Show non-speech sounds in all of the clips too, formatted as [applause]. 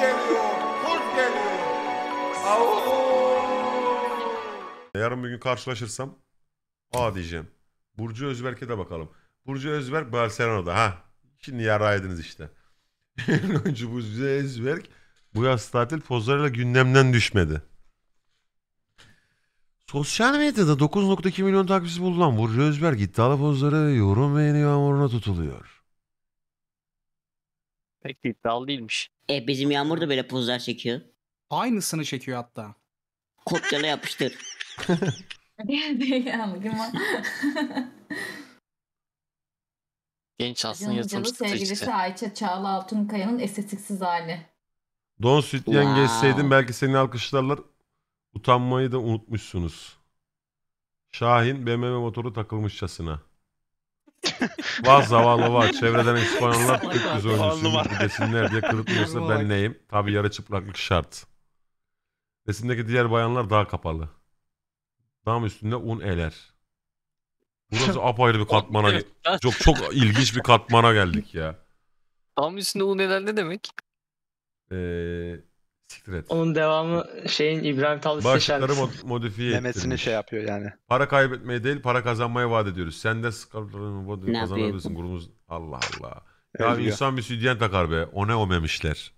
geliyor, kurt geliyor. Yarın bir gün karşılaşırsam A diyeceğim. Burcu Özberk'e de bakalım. Burcu Özberk Barcelona'da ha. Şimdi yaraydınız işte. Oyuncu [laughs] Burcu Özberk bu yaz tatil pozlarıyla gündemden düşmedi. Sosyal medyada 9.2 milyon takipçisi bulunan Burcu Özberk iddialı pozları ve yorum beğeni yağmuruna tutuluyor. Pek de iddialı değilmiş. E bizim Yağmur da böyle pozlar çekiyor. Aynısını çekiyor hatta. Kopyala yapıştır. [laughs] Genç aslında Canım sevgilisi stratejisi. Ayça Çağla Altunkaya'nın estetiksiz hali. Don Sütyen Wow. geçseydin belki seni alkışlarlar. Utanmayı da unutmuşsunuz. Şahin BMW motoru takılmışçasına. [laughs] Vaz zavallı var. Çevreden İspanyollar Türk düz oyuncusu desinler diye kırıtmıyorsa ben neyim? Tabi yarı çıplaklık şart. Resimdeki diğer bayanlar daha kapalı. Dam üstünde un eler. Burası [laughs] apayrı bir katmana çok çok ilginç bir katmana geldik ya. Dam üstünde un eler ne demek? Ee, Siktir et. Onun devamı şeyin İbrahim Tatlıses'e Bağışıkları Başlıkları mod- modifiye Memesini şey yapıyor yani. Para kaybetmeye değil para kazanmaya vaat ediyoruz. Sen de sıkıntı Ne kazanabilirsin yapayım? Allah Allah. Ya Öyle insan bir südyen takar be. O ne o memişler.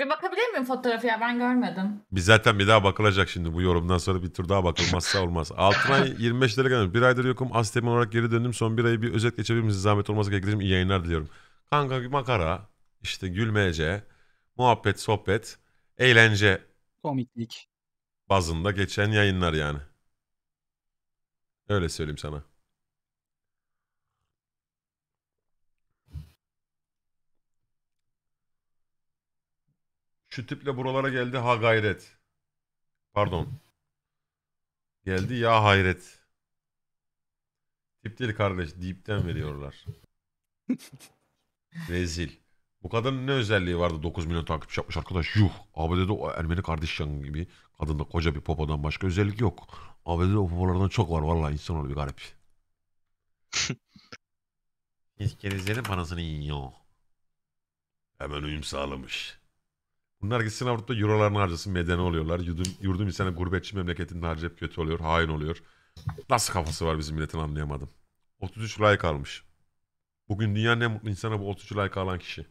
Bir bakabilir miyim fotoğrafı ya ben görmedim. Biz zaten bir daha bakılacak şimdi bu yorumdan sonra bir tur daha bakılmazsa olmaz. [laughs] Altın ay 25 lira gelmiş. Bir aydır yokum. Az temin olarak geri döndüm. Son bir ayı bir özet geçebilir misiniz? Zahmet olmazsa gerektiğim iyi yayınlar diliyorum. Kanka bir makara, işte gülmece, muhabbet, sohbet, eğlence Komiklik. bazında geçen yayınlar yani. Öyle söyleyeyim sana. Şu tiple buralara geldi ha gayret. Pardon. Geldi ya hayret. Tip değil kardeş. Deep'ten veriyorlar. [laughs] Rezil. Bu kadının ne özelliği vardı 9 milyon takipçi yapmış arkadaş. Yuh ABD'de o Ermeni kardeşcan gibi kadında koca bir popodan başka özellik yok. ABD'de o popolardan çok var valla insan oluyor bir garip. İskelizlerin [laughs] parasını yiyor. Hemen uyum sağlamış. Bunlar gitsin Avrupa eurolarını harcasın medeni oluyorlar. Yurdum, yurdum insanı gurbetçi memleketinde harcayıp kötü oluyor. Hain oluyor. Nasıl kafası var bizim milletin anlayamadım. 33 like almış. Bugün dünyanın en mutlu insana bu 33 like alan kişi.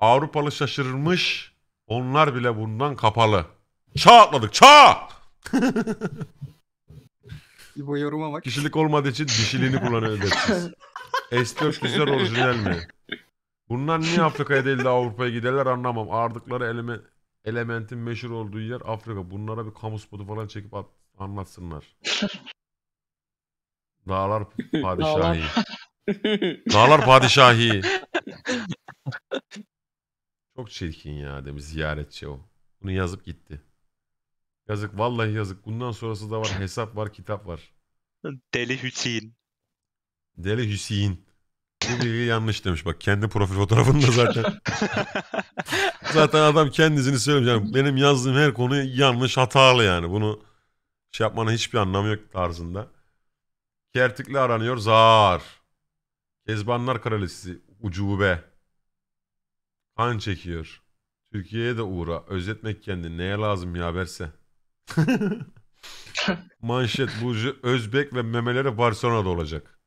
Avrupalı şaşırmış. Onlar bile bundan kapalı. Çağ atladık çağ. [laughs] İbo yoruma bak. Kişilik olmadığı için dişiliğini kullanıyor edepsiz. S4 [laughs] orijinal mi? Bunlar niye Afrika'ya değil de Avrupa'ya giderler anlamam. Ağırdıkları eleme, elementin meşhur olduğu yer Afrika. Bunlara bir kamu spotu falan çekip at, anlatsınlar. Dağlar padişahı. Dağlar padişahı. [laughs] Çok çirkin ya demiş ziyaretçi o. Bunu yazıp gitti. Yazık vallahi yazık. Bundan sonrası da var. Hesap var, kitap var. Deli Hüseyin. Deli Hüseyin. Bu bilgi yanlış demiş bak. Kendi profil fotoğrafında zaten. [laughs] zaten adam kendisini söylemiş. Yani benim yazdığım her konu yanlış, hatalı yani. Bunu şey yapmanın hiçbir anlamı yok tarzında. Kertikli aranıyor. Zar. Kezbanlar Kraliçesi. Ucube. Kan çekiyor. Türkiye'ye de uğra. Özetmek kendini. Neye lazım ya berse? [laughs] Manşet Burcu Özbek ve memeleri Barcelona'da olacak.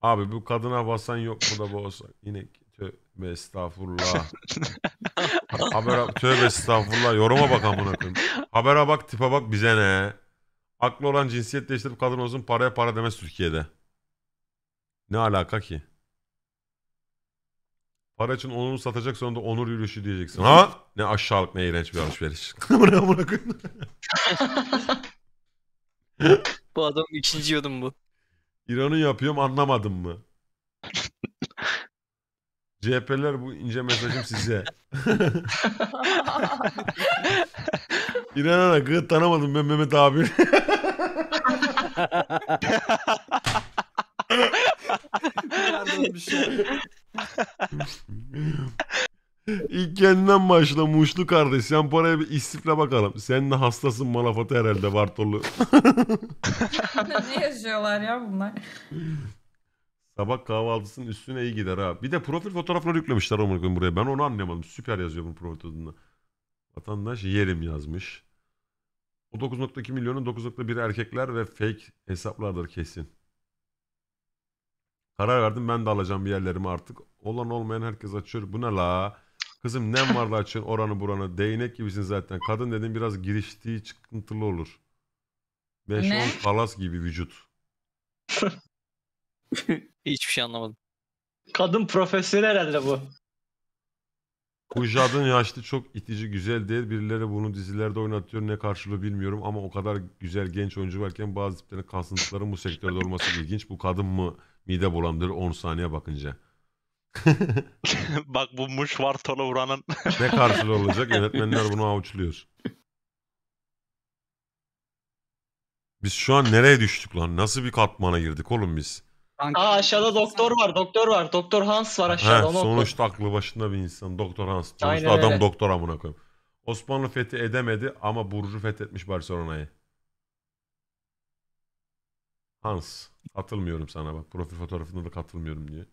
Abi bu kadına basan yok mu da bu olsa. Yine tövbe estağfurullah. [laughs] Haber tövbe estağfurullah. Yoruma bak amına koyayım. Habere bak tipe bak bize ne. Aklı olan cinsiyet değiştirip kadın olsun paraya para demez Türkiye'de. Ne alaka ki? Para için onurunu satacak sonra da onur yürüyüşü diyeceksin. Ha? Ne aşağılık ne iğrenç bir alışveriş. Bunu [laughs] bırakın. [laughs] Bu adam ikinci yudum bu. İran'ı yapıyorum anlamadım mı? CHP'ler bu ince mesajım size. [laughs] İran'a İnanana gıt tanamadım ben Mehmet abi. Pardon bir şey. İlk kendinden başla Muşlu kardeş. Sen paraya bir istifle bakalım. Sen de hastasın Malafat'ı herhalde Bartolu. [laughs] ne yaşıyorlar ya bunlar? Sabah kahvaltısının üstüne iyi gider ha. Bir de profil fotoğrafları yüklemişler amına buraya. Ben onu anlayamadım. Süper yazıyor bu profilinde. Vatandaş yerim yazmış. O 9.2 milyonun 9.1 erkekler ve fake hesaplardır kesin. Karar verdim ben de alacağım bir yerlerimi artık. Olan olmayan herkes açıyor. Bu ne la? Kızım nem [laughs] var da açıyorsun oranı buranı. Değnek gibisin zaten. Kadın dedim biraz giriştiği çıkıntılı olur. 5-10 kalas gibi vücut. [laughs] Hiçbir şey anlamadım. Kadın profesyonel herhalde bu. Bu jadın yaşlı çok itici güzel değil. Birileri bunu dizilerde oynatıyor ne karşılığı bilmiyorum ama o kadar güzel genç oyuncu varken bazı tiplerin kasıntıların bu sektörde olması ilginç. Bu kadın mı Mide bulandırır 10 saniye bakınca. [laughs] Bak bu muş var tona vuranın. ne karşılığı [laughs] olacak? Yönetmenler bunu avuçluyor. Biz şu an nereye düştük lan? Nasıl bir katmana girdik oğlum biz? Aa aşağıda doktor var, doktor var. Doktor Hans var aşağıda. He, onu sonuçta okudum. aklı başında bir insan. Doktor Hans. Sonuçta Aynen adam öyle. doktor amına koyayım. Osmanlı fethi edemedi ama Burcu fethetmiş Barcelona'yı. Hans. Katılmıyorum sana bak. Profil fotoğrafında da katılmıyorum diye.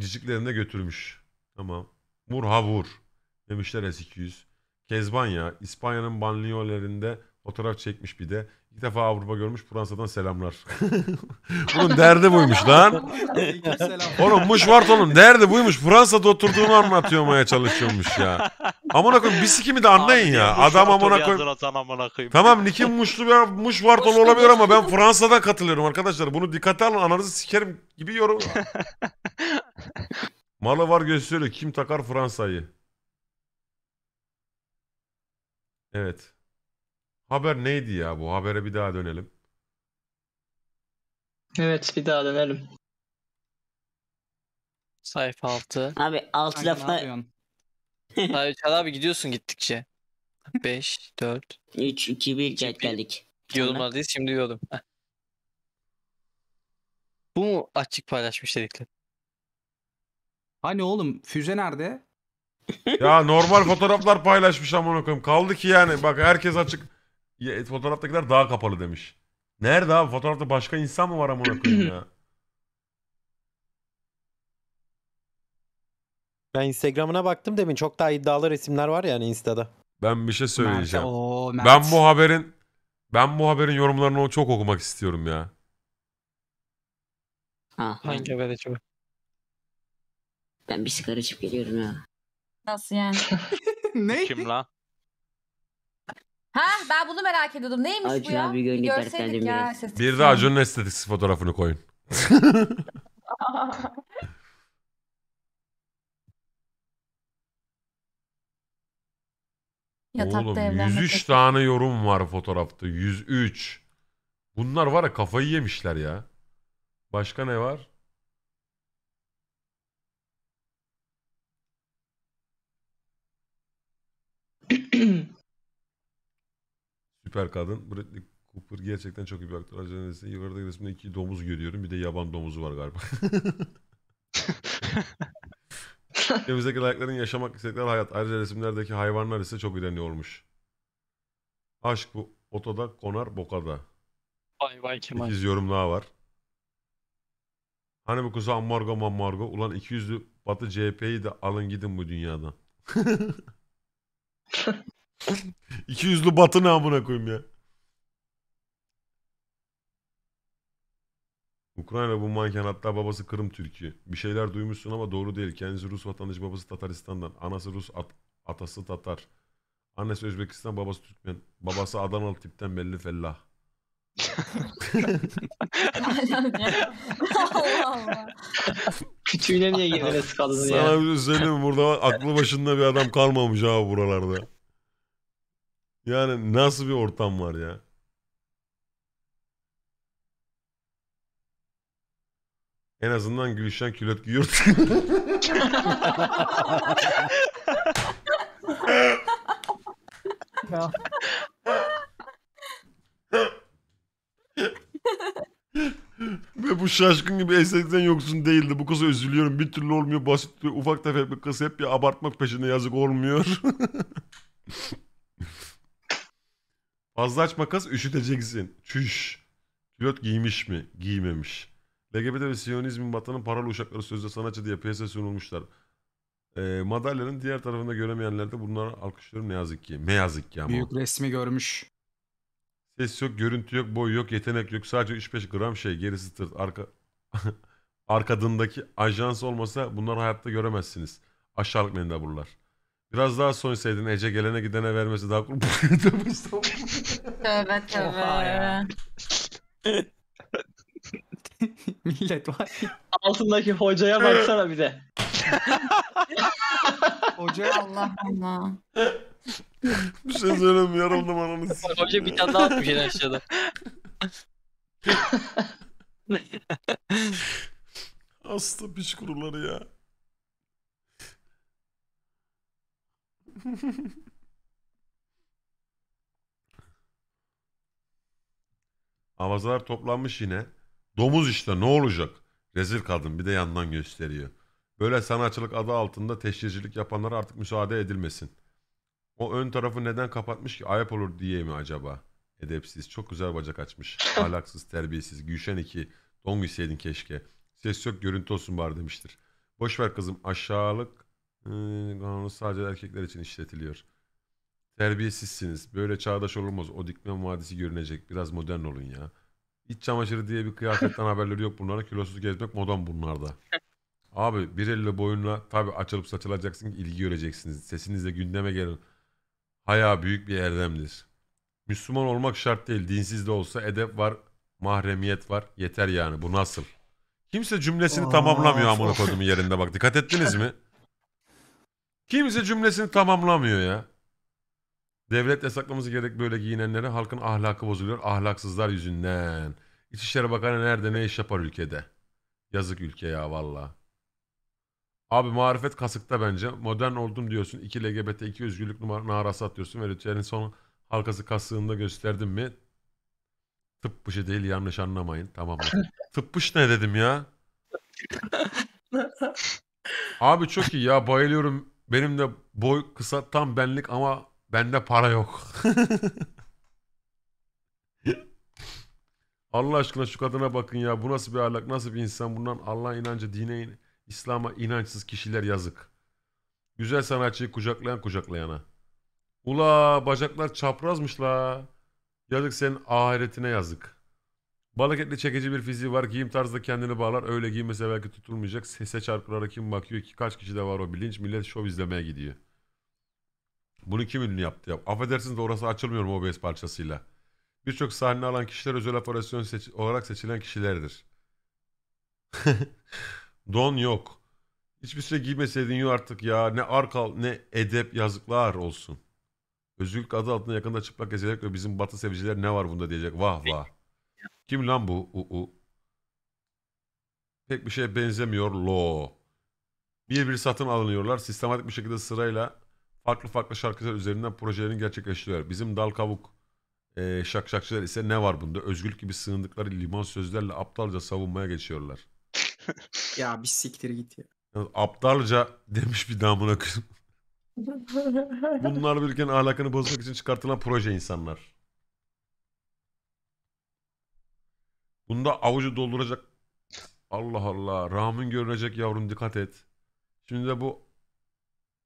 Ciciklerine götürmüş. Tamam. Murhavur. Demişler S200. Kezban ya. İspanya'nın banliyolerinde Fotoğraf çekmiş bir de. İlk defa Avrupa görmüş Fransa'dan selamlar. [laughs] Bunun derdi buymuş lan. Oğlum var oğlum derdi buymuş. Fransa'da oturduğunu anlatıyormaya çalışıyormuş ya. Amına koyayım bir sikimi de anlayın ya. Adam amına koyayım. Tamam nikim muşlu veya muşvartol olabilir ama ben Fransa'da katılıyorum arkadaşlar. Bunu dikkate alın ananızı sikerim gibi yorum. [laughs] Malı var gösteriyor. Kim takar Fransa'yı? Evet. Haber neydi ya bu? Habere bir daha dönelim. Evet bir daha dönelim. Sayfa 6. Abi alt defa ne lafa Sayfa [laughs] Çağla abi gidiyorsun gittikçe. 5, 4. 3 2 1 geldik. Yolum aradayız şimdi yolum. Bu mu açık paylaşmış dedikleri? Hani oğlum füze nerede? Ya normal fotoğraflar paylaşmış amına koyayım. Kaldı ki yani bak herkes açık. Ya, e, fotoğraftakiler daha kapalı demiş. Nerede abi? Fotoğrafta başka insan mı var amına koyayım ya? [clears throat] Ben Instagram'ına baktım demin. Çok daha iddialı resimler var yani Insta'da. Ben bir şey söyleyeceğim. Mert, oo, Mert. Ben bu haberin ben bu haberin yorumlarını çok okumak istiyorum ya. Aha. Hangi haberde? acaba? Ben bir sigara içip geliyorum ya. Nasıl yani? [laughs] ne? Kim lan? Ha ben bunu merak ediyordum. Neymiş bu ya? Bir gönderdi görseydik kendimi ya. Bir de Acun'un estetik fotoğrafını koyun. [laughs] Yatakta Oğlum 103 tane yorum var fotoğrafta. 103. Bunlar var ya kafayı yemişler ya. Başka ne var? Süper kadın. Bradley Cooper gerçekten çok iyi bir aktör. Ajanesi yukarıdaki resimde iki domuz görüyorum. Bir de yaban domuzu var galiba. Ülkemizdeki [laughs] layıkların yaşamak istedikler hayat. Ayrıca resimlerdeki hayvanlar ise çok ileniyormuş. Aşk bu otoda konar bokada. Vay vay Kemal. İkiz yorum daha var. Hani bu kuzu Amargo, mammargo. Ulan 200'lü batı CHP'yi de alın gidin bu dünyadan. [laughs] İki yüzlü batı ne amına koyayım ya. Ukrayna bu manken hatta babası Kırım Türkiye. Bir şeyler duymuşsun ama doğru değil. Kendisi Rus vatandaşı babası Tataristan'dan. Anası Rus at atası Tatar. Annesi Özbekistan babası Türkmen. Babası Adanalı tipten belli fellah. Allah [laughs] Allah. Küçüğüne niye gelerek kaldın ya? Sana bir şey söyleyeyim mi? Burada aklı başında bir adam kalmamış ha buralarda. Yani nasıl bir ortam var ya? En azından Gülşen külot giyiyor. Ve bu şaşkın gibi estetikten yoksun değildi. Bu kıza üzülüyorum. Bir türlü olmuyor. Basit ufak tefek bir kız hep bir abartmak peşinde yazık olmuyor. [laughs] Fazla aç makas üşüteceksin. Çüş. Pilot giymiş mi? Giymemiş. LGBT ve Siyonizmin batanın paralı uşakları sözde sanatçı diye piyasaya sunulmuşlar. E, madalyanın diğer tarafında göremeyenler de bunlara alkışlıyorum ne yazık ki. Ne yazık ki ama. Büyük resmi görmüş. Ses yok, görüntü yok, boy yok, yetenek yok. Sadece 3-5 gram şey gerisi tırt. Arka... [laughs] Arkadındaki ajans olmasa bunları hayatta göremezsiniz. Aşağılık mendaburlar. Biraz daha soysaydın Ece gelene gidene vermesi daha kurbanıydı Mustafa. Tövbe Oha tövbe. [laughs] Millet var. Altındaki hocaya baksana bir de. [laughs] Hoca Allah Allah. Bir şey söyleyeyim mi? yarıldım ananı hoca bir tane daha atmış en aşağıda. Hasta piç kuruları ya. [laughs] Avazalar toplanmış yine. Domuz işte ne olacak? Rezil kadın bir de yandan gösteriyor. Böyle sanatçılık adı altında teşhircilik yapanlara artık müsaade edilmesin. O ön tarafı neden kapatmış ki? Ayıp olur diye mi acaba? Edepsiz. Çok güzel bacak açmış. [laughs] Ahlaksız, terbiyesiz. Gülşen 2. Don gitseydin keşke. Ses yok görüntü olsun bari demiştir. Boş ver kızım aşağılık Kanunu sadece erkekler için işletiliyor. Terbiyesizsiniz. Böyle çağdaş olmaz. O dikmen vadisi görünecek. Biraz modern olun ya. İç çamaşırı diye bir kıyafetten [laughs] haberleri yok bunlara. Kilosuz gezmek modern bunlarda. Abi bir elle boyunla tabi açılıp saçılacaksın ilgi göreceksiniz. Sesinizle gündeme gelin. Haya büyük bir erdemdir. Müslüman olmak şart değil. Dinsiz de olsa edep var, mahremiyet var. Yeter yani bu nasıl? Kimse cümlesini Aa, tamamlamıyor amına kodumun yerinde bak. Dikkat ettiniz mi? [laughs] Kimse cümlesini tamamlamıyor ya. Devlet yasaklaması gerek böyle giyinenlere halkın ahlakı bozuluyor ahlaksızlar yüzünden. İçişleri Bakanı nerede ne iş yapar ülkede? Yazık ülke ya valla. Abi marifet kasıkta bence. Modern oldum diyorsun. 2 LGBT 2 özgürlük numara narası atıyorsun. Ve ritüelin son halkası kasığında gösterdim mi? Tıppışı şey değil yanlış anlamayın. Tamam mı? [laughs] Tıppış şey ne dedim ya? [laughs] Abi çok iyi ya bayılıyorum benim de boy kısa tam benlik ama bende para yok. [laughs] Allah aşkına şu kadına bakın ya. Bu nasıl bir ahlak, nasıl bir insan? Bundan Allah inancı, dine, İslam'a inançsız kişiler yazık. Güzel sanatçıyı kucaklayan kucaklayana. Ula bacaklar çaprazmış la. Yazık senin ahiretine yazık. Balık etli çekici bir fiziği var. Giyim tarzı da kendini bağlar. Öyle giymese belki tutulmayacak. Sese çarpılarak kim bakıyor ki? Kaç kişi de var o bilinç. Millet şov izlemeye gidiyor. Bunu kim ünlü yaptı? Ya, affedersiniz de orası açılmıyor mu OBS parçasıyla. Birçok sahne alan kişiler özel operasyon seç olarak seçilen kişilerdir. [laughs] Don yok. Hiçbir şey giymeseydin yok artık ya. Ne arkal ne edep yazıklar olsun. Özgürlük adı altında yakında çıplak gezecek ve bizim batı seviciler ne var bunda diyecek. Vah vah. Kim lan bu? U -u. Pek bir şey benzemiyor. Lo. Bir bir satın alınıyorlar. Sistematik bir şekilde sırayla farklı farklı şarkılar üzerinden projelerini gerçekleştiriyorlar. Bizim dal kavuk e, şak şakçılar ise ne var bunda? Özgürlük gibi sığındıkları liman sözlerle aptalca savunmaya geçiyorlar. [laughs] ya bir siktir git ya. aptalca demiş bir damına kızım. [laughs] Bunlar bilirken ahlakını bozmak için çıkartılan proje insanlar. Bunda avucu dolduracak. Allah Allah. Rahmin görünecek yavrum dikkat et. Şimdi de bu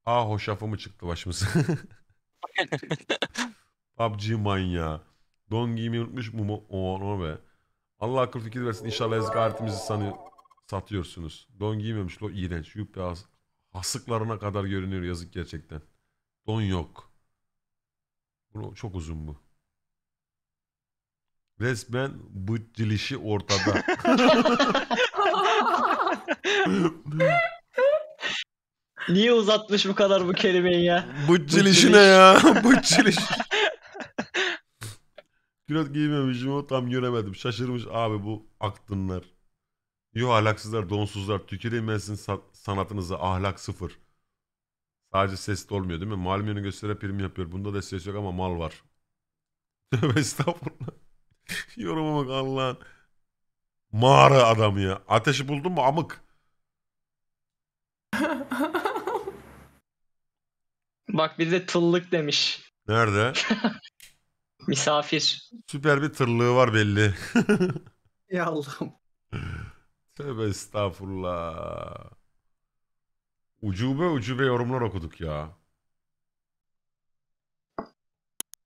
A hoşafı mı çıktı başımıza? [laughs] PUBG manya. Don giymeyi unutmuş mu? Onu be. Allah akıl fikir versin. İnşallah ezgi aletimizi sanıyor, satıyorsunuz. Don giymemiş lo iğrenç. Yup ya hasıklarına kadar görünüyor yazık gerçekten. Don yok. Bunu çok uzun bu. Resmen bu cilişi ortada. [laughs] Niye uzatmış bu kadar bu kelimeyi ya? Bu cilişi ne ya? [laughs] Bu ciliş. Külot giymemişim o tam göremedim. Şaşırmış abi bu aktınlar. Yo ahlaksızlar, donsuzlar. Tüküremezsin sa- sanatınıza. Ahlak sıfır. Sadece ses de olmuyor değil mi? Malum yönü göstere prim yapıyor. Bunda da ses yok ama mal var. [laughs] Tövbe estağfurullah. [laughs] Yoruma bak Allah'ın. Mağara adamı ya. Ateşi buldun mu amık. [laughs] Bak bir de tıllık demiş. Nerede? [laughs] Misafir. Süper bir tırlığı var belli. Ya Allah'ım. Tövbe estağfurullah. Ucube ucube yorumlar okuduk ya.